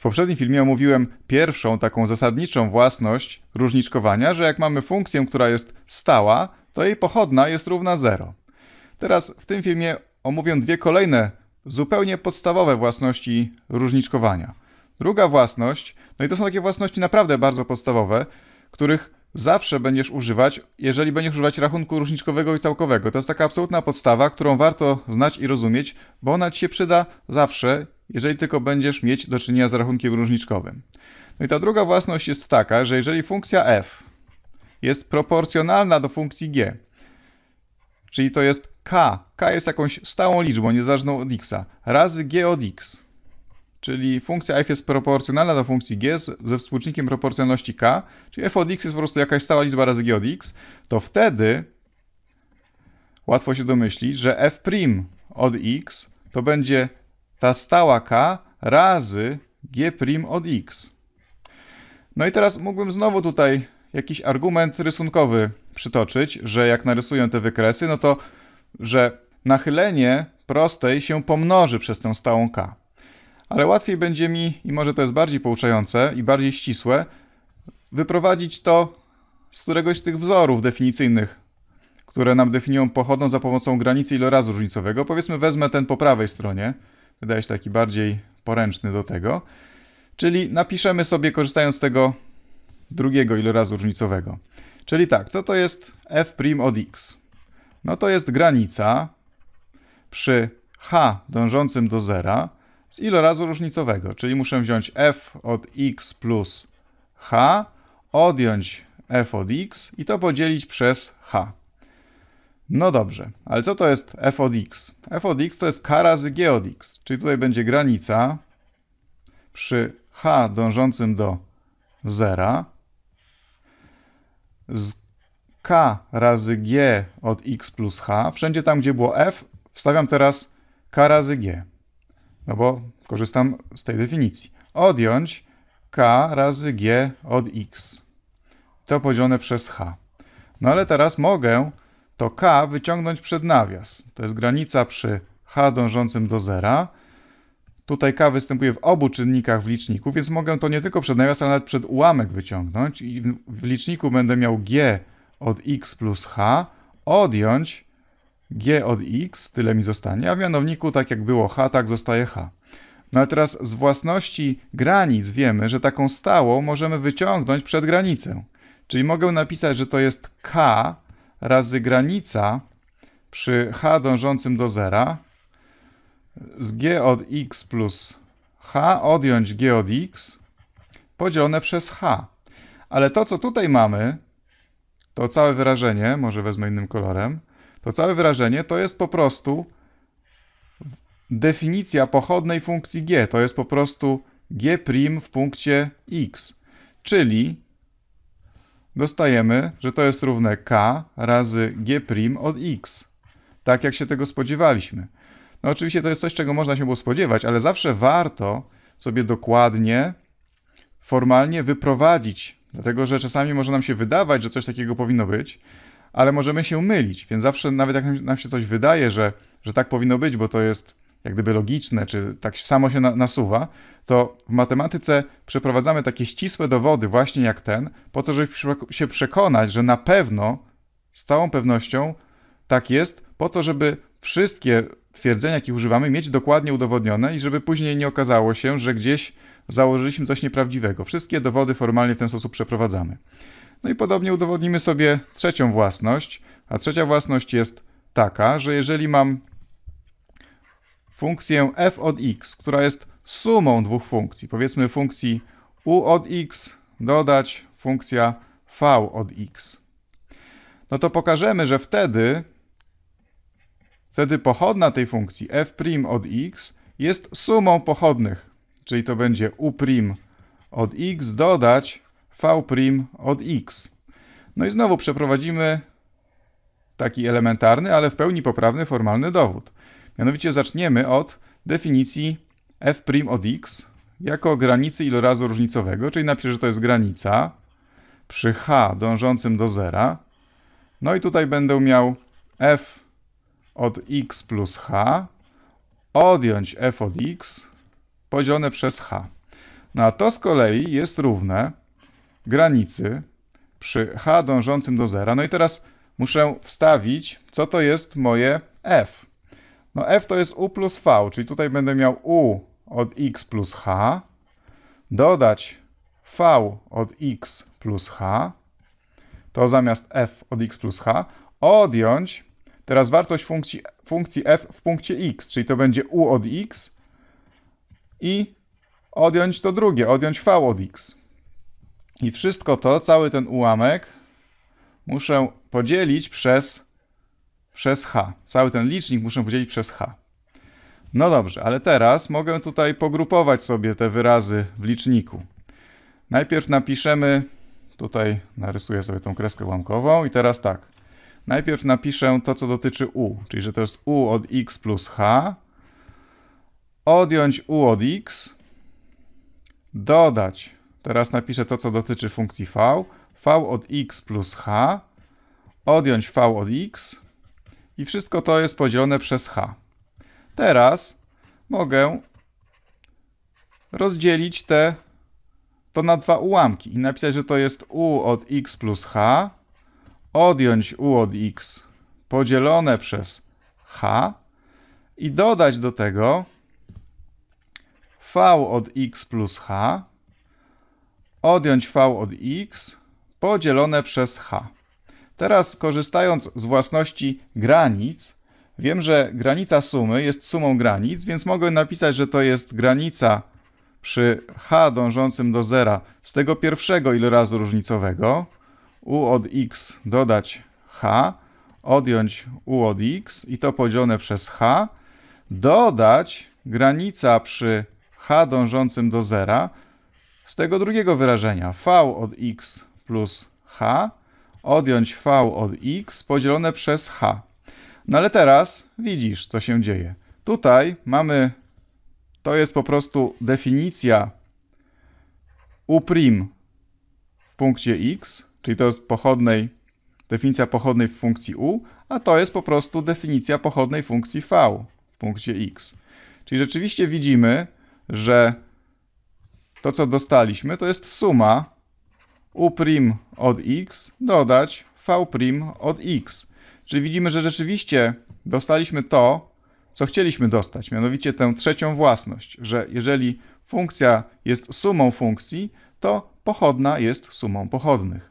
W poprzednim filmie omówiłem pierwszą taką zasadniczą własność różniczkowania, że jak mamy funkcję, która jest stała, to jej pochodna jest równa 0. Teraz w tym filmie omówię dwie kolejne zupełnie podstawowe własności różniczkowania. Druga własność, no i to są takie własności naprawdę bardzo podstawowe, których zawsze będziesz używać, jeżeli będziesz używać rachunku różniczkowego i całkowego. To jest taka absolutna podstawa, którą warto znać i rozumieć, bo ona ci się przyda zawsze, jeżeli tylko będziesz mieć do czynienia z rachunkiem różniczkowym. No i ta druga własność jest taka, że jeżeli funkcja f jest proporcjonalna do funkcji g, czyli to jest k, k jest jakąś stałą liczbą, niezależną od x, razy g od x, czyli funkcja f jest proporcjonalna do funkcji g ze współczynnikiem proporcjonalności k, czyli f od x jest po prostu jakaś stała liczba razy g od x, to wtedy łatwo się domyślić, że f' od x to będzie ta stała k razy g' od x. No i teraz mógłbym znowu tutaj jakiś argument rysunkowy przytoczyć, że jak narysuję te wykresy, no to że nachylenie prostej się pomnoży przez tę stałą k ale łatwiej będzie mi, i może to jest bardziej pouczające i bardziej ścisłe, wyprowadzić to z któregoś z tych wzorów definicyjnych, które nam definiują pochodną za pomocą granicy ilorazu różnicowego. Powiedzmy, wezmę ten po prawej stronie, wydaje się taki bardziej poręczny do tego, czyli napiszemy sobie, korzystając z tego drugiego ilorazu różnicowego. Czyli tak, co to jest f' od x? No to jest granica przy h dążącym do zera, z ilorazu różnicowego, czyli muszę wziąć f od x plus h, odjąć f od x i to podzielić przez h. No dobrze, ale co to jest f od x? f od x to jest k razy g od x, czyli tutaj będzie granica przy h dążącym do zera z k razy g od x plus h, wszędzie tam, gdzie było f, wstawiam teraz k razy g. No bo korzystam z tej definicji. Odjąć k razy g od x. To podzielone przez h. No ale teraz mogę to k wyciągnąć przed nawias. To jest granica przy h dążącym do zera. Tutaj k występuje w obu czynnikach w liczniku, więc mogę to nie tylko przed nawias, ale nawet przed ułamek wyciągnąć. I w liczniku będę miał g od x plus h odjąć g od x, tyle mi zostanie, a w mianowniku, tak jak było h, tak zostaje h. No ale teraz z własności granic wiemy, że taką stałą możemy wyciągnąć przed granicę. Czyli mogę napisać, że to jest k razy granica przy h dążącym do zera z g od x plus h odjąć g od x podzielone przez h. Ale to, co tutaj mamy, to całe wyrażenie, może wezmę innym kolorem, to całe wyrażenie to jest po prostu definicja pochodnej funkcji g. To jest po prostu g' w punkcie x. Czyli dostajemy, że to jest równe k razy g' od x. Tak jak się tego spodziewaliśmy. No oczywiście to jest coś, czego można się było spodziewać, ale zawsze warto sobie dokładnie, formalnie wyprowadzić. Dlatego, że czasami może nam się wydawać, że coś takiego powinno być, ale możemy się mylić, więc zawsze nawet jak nam się coś wydaje, że, że tak powinno być, bo to jest jak gdyby logiczne, czy tak samo się na, nasuwa, to w matematyce przeprowadzamy takie ścisłe dowody, właśnie jak ten, po to, żeby się przekonać, że na pewno, z całą pewnością tak jest, po to, żeby wszystkie twierdzenia, jakich używamy, mieć dokładnie udowodnione i żeby później nie okazało się, że gdzieś założyliśmy coś nieprawdziwego. Wszystkie dowody formalnie w ten sposób przeprowadzamy. No i podobnie udowodnimy sobie trzecią własność, a trzecia własność jest taka, że jeżeli mam funkcję f od x, która jest sumą dwóch funkcji, powiedzmy funkcji u od x dodać funkcja v od x, no to pokażemy, że wtedy, wtedy pochodna tej funkcji f' od x jest sumą pochodnych, czyli to będzie u' od x dodać V' od x. No i znowu przeprowadzimy taki elementarny, ale w pełni poprawny formalny dowód. Mianowicie zaczniemy od definicji f' od x jako granicy ilorazu różnicowego, czyli napiszę, że to jest granica przy h dążącym do zera. No i tutaj będę miał f od x plus h, odjąć f od x podzielone przez h. No a to z kolei jest równe granicy przy h dążącym do zera. No i teraz muszę wstawić, co to jest moje f. No f to jest u plus v, czyli tutaj będę miał u od x plus h, dodać v od x plus h, to zamiast f od x plus h, odjąć teraz wartość funkcji, funkcji f w punkcie x, czyli to będzie u od x i odjąć to drugie, odjąć v od x. I wszystko to, cały ten ułamek muszę podzielić przez, przez h. Cały ten licznik muszę podzielić przez h. No dobrze, ale teraz mogę tutaj pogrupować sobie te wyrazy w liczniku. Najpierw napiszemy, tutaj narysuję sobie tą kreskę ułamkową i teraz tak. Najpierw napiszę to, co dotyczy u, czyli że to jest u od x plus h, odjąć u od x, dodać Teraz napiszę to, co dotyczy funkcji v. v od x plus h, odjąć v od x i wszystko to jest podzielone przez h. Teraz mogę rozdzielić te, to na dwa ułamki i napisać, że to jest u od x plus h, odjąć u od x podzielone przez h i dodać do tego v od x plus h odjąć v od x podzielone przez h. Teraz korzystając z własności granic, wiem, że granica sumy jest sumą granic, więc mogę napisać, że to jest granica przy h dążącym do zera z tego pierwszego ilorazu różnicowego u od x dodać h, odjąć u od x i to podzielone przez h, dodać granica przy h dążącym do zera z tego drugiego wyrażenia v od x plus h odjąć v od x podzielone przez h. No ale teraz widzisz, co się dzieje. Tutaj mamy, to jest po prostu definicja u' w punkcie x, czyli to jest pochodnej, definicja pochodnej w funkcji u, a to jest po prostu definicja pochodnej funkcji v w punkcie x. Czyli rzeczywiście widzimy, że to co dostaliśmy, to jest suma u' od x dodać v' od x. Czyli widzimy, że rzeczywiście dostaliśmy to, co chcieliśmy dostać, mianowicie tę trzecią własność, że jeżeli funkcja jest sumą funkcji, to pochodna jest sumą pochodnych.